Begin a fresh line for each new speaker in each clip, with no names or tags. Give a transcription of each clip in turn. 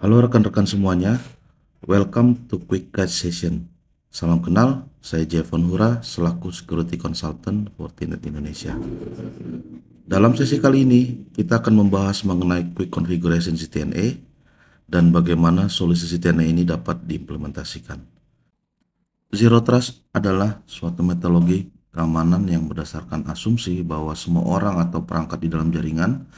Halo rekan-rekan semuanya, welcome to Quick Guide Session. Salam kenal, saya Jevon Hura, selaku Security Consultant Fortinet Indonesia. Dalam sesi kali ini, kita akan membahas mengenai Quick Configuration CTNA e dan bagaimana solusi CTNA e ini dapat diimplementasikan. Zero Trust adalah suatu metodologi keamanan yang berdasarkan asumsi bahwa semua orang atau perangkat di dalam jaringan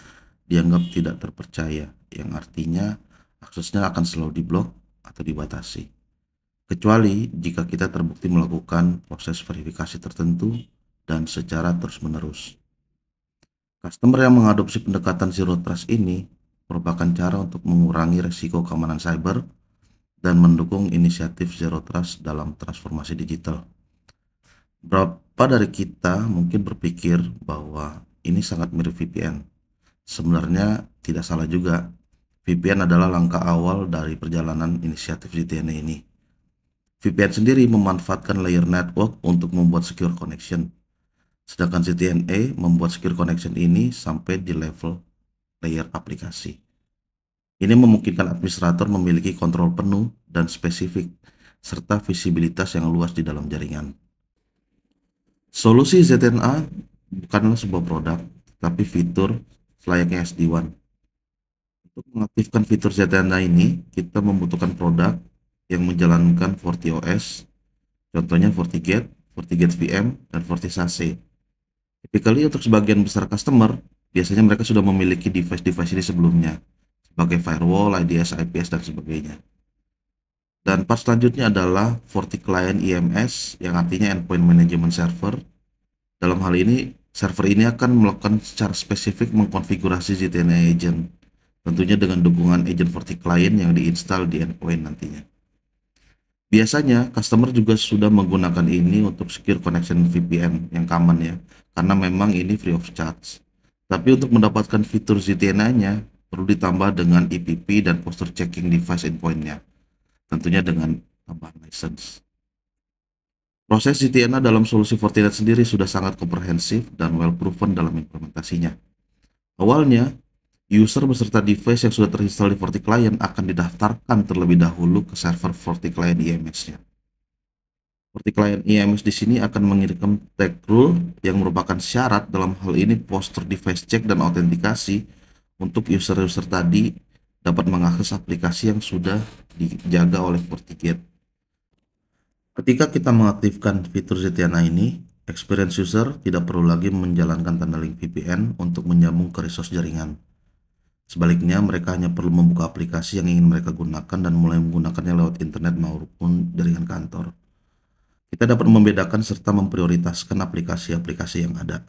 dianggap tidak terpercaya, yang artinya aksesnya akan selalu diblok atau dibatasi. Kecuali jika kita terbukti melakukan proses verifikasi tertentu dan secara terus-menerus. Customer yang mengadopsi pendekatan zero trust ini merupakan cara untuk mengurangi resiko keamanan cyber dan mendukung inisiatif Zero Trust dalam transformasi digital beberapa dari kita mungkin berpikir bahwa ini sangat mirip VPN. Sebenarnya tidak salah juga. VPN adalah langkah awal dari perjalanan inisiatif JTN e ini. VPN sendiri memanfaatkan layer network untuk membuat secure connection. Sedangkan CTNA e membuat secure connection ini sampai di level layer aplikasi. Ini memungkinkan administrator memiliki kontrol penuh dan spesifik serta visibilitas yang luas di dalam jaringan. Solusi ZNA bukanlah sebuah produk, tapi fitur selayaknya SD1. Untuk mengaktifkan fitur ZNA ini, kita membutuhkan produk yang menjalankan FortiOS, contohnya FortiGate, FortiGate VM, dan FortiSASE. ini untuk sebagian besar customer, biasanya mereka sudah memiliki device-device ini sebelumnya, sebagai firewall, IDS, IPS, dan sebagainya. Dan part selanjutnya adalah FortiClient ims e yang artinya Endpoint Management Server. Dalam hal ini, server ini akan melakukan secara spesifik mengkonfigurasi ZTNA agent. Tentunya dengan dukungan agent FortiClient yang diinstal di endpoint nantinya. Biasanya, customer juga sudah menggunakan ini untuk secure connection VPN yang common ya, karena memang ini free of charge. Tapi untuk mendapatkan fitur ZTNA-nya, perlu ditambah dengan EPP dan posture checking device endpoint-nya tentunya dengan tambahan license. Proses CTNA dalam solusi Fortinet sendiri sudah sangat komprehensif dan well proven dalam implementasinya. Awalnya, user beserta device yang sudah terinstall di FortiClient akan didaftarkan terlebih dahulu ke server FortiClient IMS-nya. FortiClient IMS di sini akan mengirimkan tag rule yang merupakan syarat dalam hal ini poster device check dan autentikasi untuk user-user tadi dapat mengakses aplikasi yang sudah dijaga oleh portiket. Ketika kita mengaktifkan fitur Zetiana ini, experience user tidak perlu lagi menjalankan tanda link VPN untuk menyambung ke resource jaringan. Sebaliknya, mereka hanya perlu membuka aplikasi yang ingin mereka gunakan dan mulai menggunakannya lewat internet maupun jaringan kantor. Kita dapat membedakan serta memprioritaskan aplikasi-aplikasi yang ada.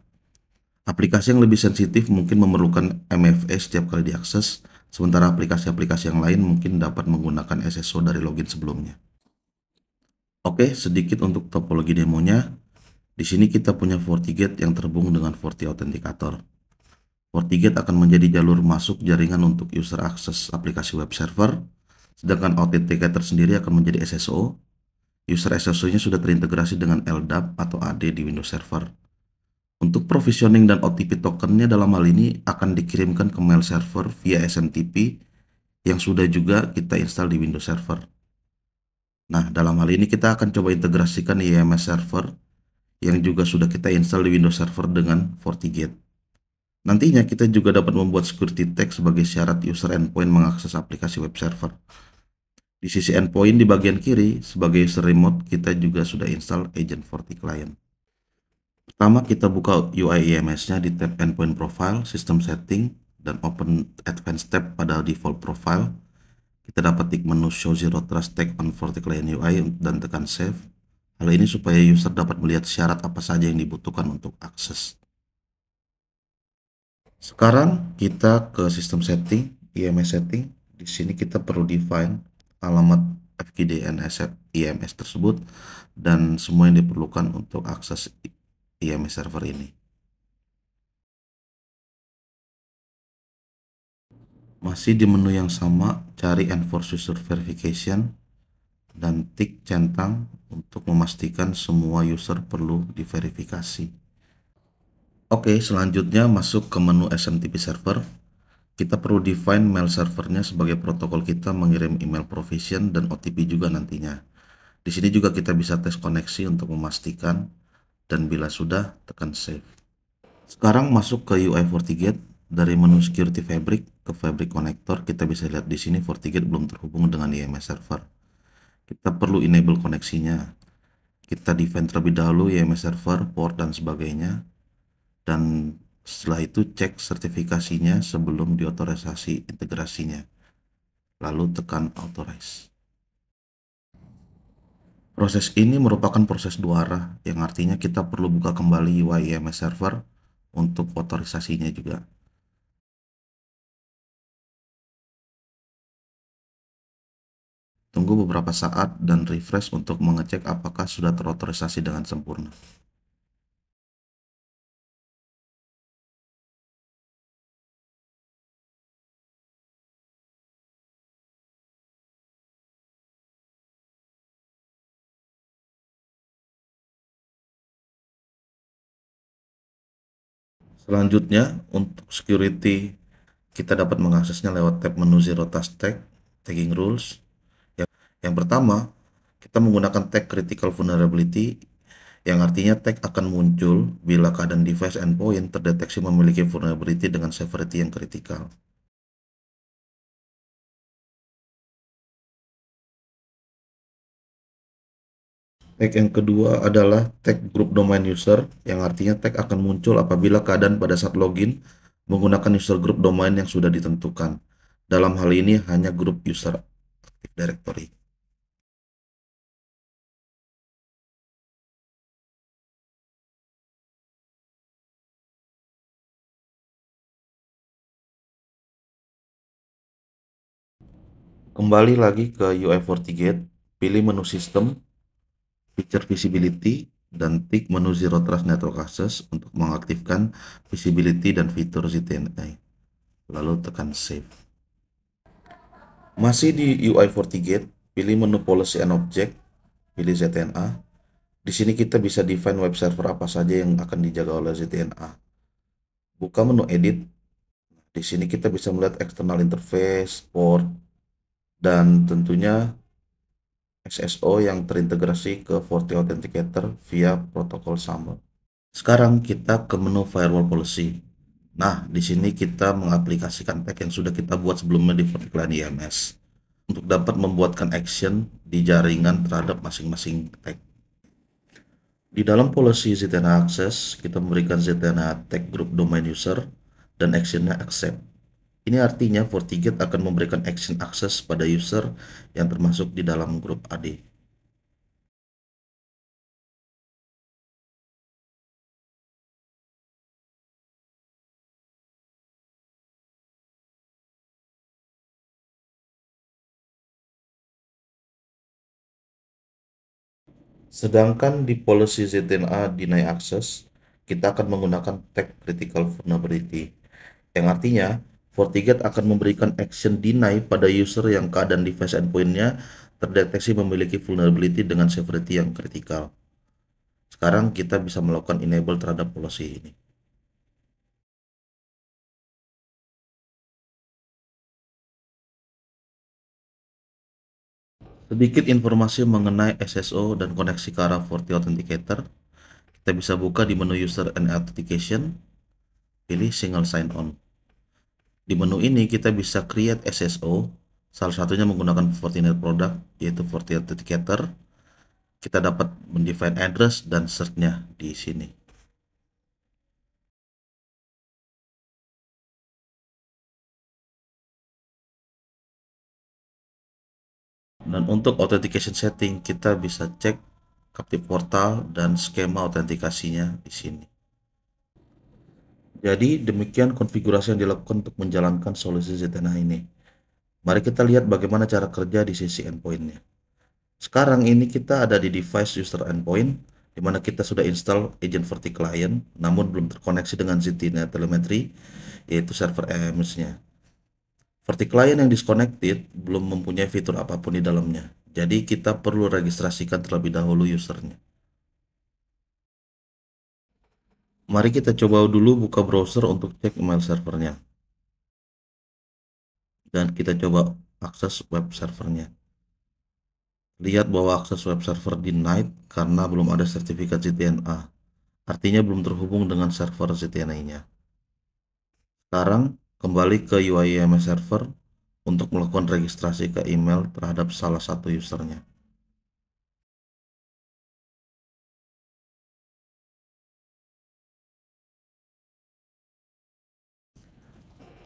Aplikasi yang lebih sensitif mungkin memerlukan MFA setiap kali diakses, Sementara aplikasi-aplikasi yang lain mungkin dapat menggunakan SSO dari login sebelumnya. Oke, sedikit untuk topologi demonya. Di sini kita punya FortiGate yang terhubung dengan Forti Authenticator. FortiGate akan menjadi jalur masuk jaringan untuk user akses aplikasi web server, sedangkan Authenticator sendiri akan menjadi SSO. User SSO-nya sudah terintegrasi dengan LDAP atau AD di Windows Server. Untuk provisioning dan OTP tokennya dalam hal ini akan dikirimkan ke mail server via SMTP yang sudah juga kita install di Windows Server. Nah, dalam hal ini kita akan coba integrasikan IMS Server yang juga sudah kita install di Windows Server dengan FortiGate. Nantinya kita juga dapat membuat security tag sebagai syarat user endpoint mengakses aplikasi web server. Di sisi endpoint di bagian kiri, sebagai user remote, kita juga sudah install Agent FortiClient. Pertama kita buka UI EMS-nya di tab Endpoint Profile, System Setting, dan Open Advanced tab pada default profile. Kita dapat klik menu Show Zero Trust Tag on Vertical Client UI dan tekan Save. Hal ini supaya user dapat melihat syarat apa saja yang dibutuhkan untuk akses. Sekarang kita ke System Setting, EMS Setting. Di sini kita perlu define alamat fqdn IMS e tersebut dan semua yang diperlukan untuk akses
IMS iya, server ini. Masih di menu yang sama, cari enforce user verification
dan tik centang untuk memastikan semua user perlu diverifikasi. Oke, selanjutnya masuk ke menu SMTP server. Kita perlu define mail servernya sebagai protokol kita mengirim email provision dan OTP juga nantinya. Di sini juga kita bisa tes koneksi untuk memastikan dan bila sudah tekan save sekarang masuk ke UI FortiGate dari menu security fabric ke fabric connector kita bisa lihat di sini FortiGate belum terhubung dengan IMS server kita perlu enable koneksinya kita defend terlebih dahulu IMS server, port dan sebagainya dan setelah itu cek sertifikasinya sebelum diotorisasi integrasinya lalu tekan authorize Proses ini merupakan proses dua arah, yang artinya
kita perlu buka kembali YIMS e server untuk otorisasinya juga. Tunggu beberapa saat dan refresh untuk mengecek apakah sudah terotorisasi dengan sempurna. Selanjutnya, untuk security,
kita dapat mengaksesnya lewat tab menu Zero Task Tag, Tagging Rules. Yang, yang pertama, kita menggunakan tag Critical Vulnerability, yang artinya tag
akan muncul bila keadaan device endpoint terdeteksi memiliki vulnerability dengan severity yang kritikal. Tag yang kedua adalah tag grup
domain user, yang artinya tag akan muncul apabila keadaan pada saat login menggunakan user
grup domain yang sudah ditentukan. Dalam hal ini hanya grup user Active Directory. Kembali lagi ke UI
FortiGate, pilih menu sistem, feature visibility dan tick menu zero trust network access untuk mengaktifkan visibility dan fitur ZTNA. Lalu tekan save. Masih di UI FortiGate, pilih menu policy and object, pilih ZTNA. Di sini kita bisa define web server apa saja yang akan dijaga oleh ZTNA. Buka menu edit. Di sini kita bisa melihat external interface, port, dan tentunya SSO yang terintegrasi ke Forti Authenticator via protokol SAML. Sekarang kita ke menu Firewall Policy. Nah, di sini kita mengaplikasikan tag yang sudah kita buat sebelumnya di Forti IMS untuk dapat membuatkan action di jaringan terhadap masing-masing tag. Di dalam policy ZTNA Access, kita memberikan ZTNA tag group domain user dan actionnya accept. Ini artinya FortiGate akan memberikan action access pada user yang termasuk
di dalam grup AD. Sedangkan di policy ZNA
deny access, kita akan menggunakan tag critical vulnerability, yang artinya FortiGate akan memberikan action deny pada user yang keadaan device endpointnya terdeteksi memiliki vulnerability dengan severity yang kritikal. Sekarang kita
bisa melakukan enable terhadap policy ini. Sedikit informasi mengenai SSO dan koneksi ke arah Forti Authenticator.
Kita bisa buka di menu User and Authentication, pilih Single Sign On. Di menu ini kita bisa create SSO, salah satunya menggunakan Fortinet product
yaitu Fortinet Authenticator. Kita dapat mendefine address dan search-nya di sini. Dan untuk authentication setting kita bisa cek captive portal dan skema
autentikasinya di sini. Jadi demikian konfigurasi yang dilakukan untuk menjalankan solusi ZTNA ini. Mari kita lihat bagaimana cara kerja di sisi endpointnya. Sekarang ini kita ada di device user endpoint, di mana kita sudah install agent vertical client, namun belum terkoneksi dengan ZTNA telemetry, yaitu server EMS-nya. Vertical client yang disconnected belum mempunyai fitur apapun di dalamnya, jadi kita perlu registrasikan terlebih dahulu usernya. Mari kita coba dulu buka browser untuk cek email servernya. Dan kita coba akses web servernya. Lihat bahwa akses web server denied karena belum ada sertifikat CTNA. Artinya belum terhubung dengan server CTNA-nya. Sekarang
kembali ke UI server untuk melakukan registrasi ke email terhadap salah satu usernya.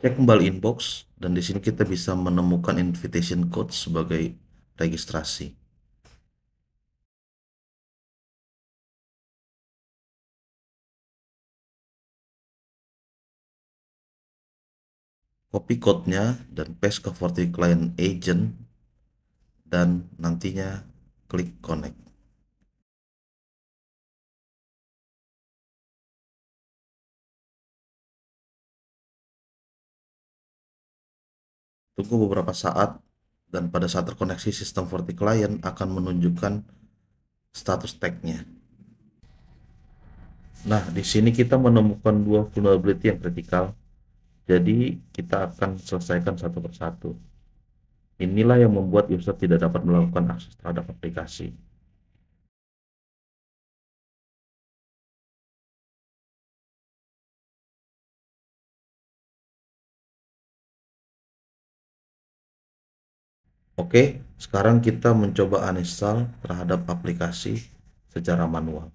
Cek ya, kembali inbox dan di sini kita bisa menemukan invitation code sebagai registrasi. copy code-nya dan paste ke Forti Client Agent dan nantinya klik connect. Tunggu beberapa saat dan pada saat terkoneksi sistem
Forti Client akan menunjukkan status tag-nya. Nah, di sini kita menemukan dua vulnerability yang kritikal. Jadi, kita akan selesaikan satu persatu. Inilah yang membuat user tidak dapat
melakukan akses terhadap aplikasi. Oke, sekarang kita mencoba uninstall terhadap aplikasi secara manual.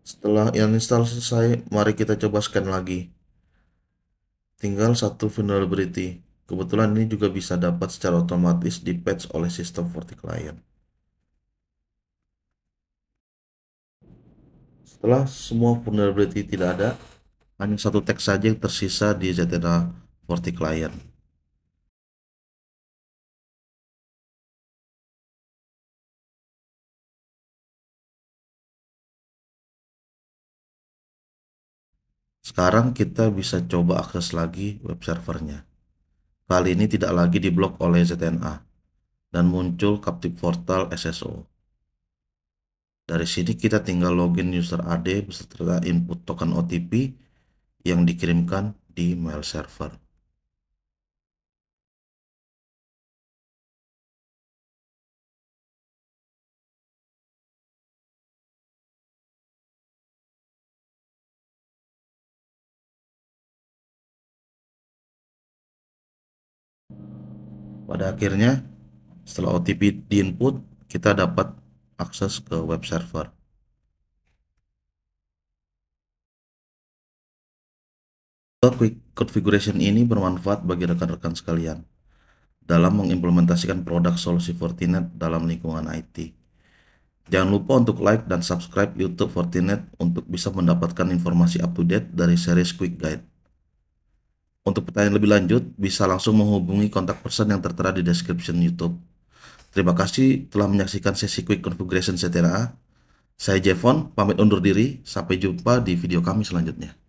Setelah uninstall selesai, mari kita coba scan lagi. Tinggal
satu vulnerability. Kebetulan ini juga bisa dapat secara otomatis di patch oleh sistem FortiClient. Setelah semua vulnerability tidak ada, hanya satu teks saja yang tersisa di Ztena
Forti Client. Sekarang kita bisa coba akses lagi web
servernya. Kali ini tidak lagi diblok oleh ZNA dan muncul captive portal SSO. Dari sini kita tinggal login user AD
beserta input token OTP yang dikirimkan di mail server. Pada akhirnya, setelah OTP diinput, kita dapat akses ke web server. Quick Configuration ini
bermanfaat bagi rekan-rekan sekalian dalam mengimplementasikan produk solusi Fortinet dalam lingkungan IT. Jangan lupa untuk like dan subscribe YouTube Fortinet untuk bisa mendapatkan informasi up to date dari series Quick Guide. Untuk pertanyaan lebih lanjut, bisa langsung menghubungi kontak person yang tertera di description YouTube. Terima kasih telah menyaksikan sesi Quick Configuration CTRA. Saya Jevon, pamit undur diri. Sampai jumpa di video kami selanjutnya.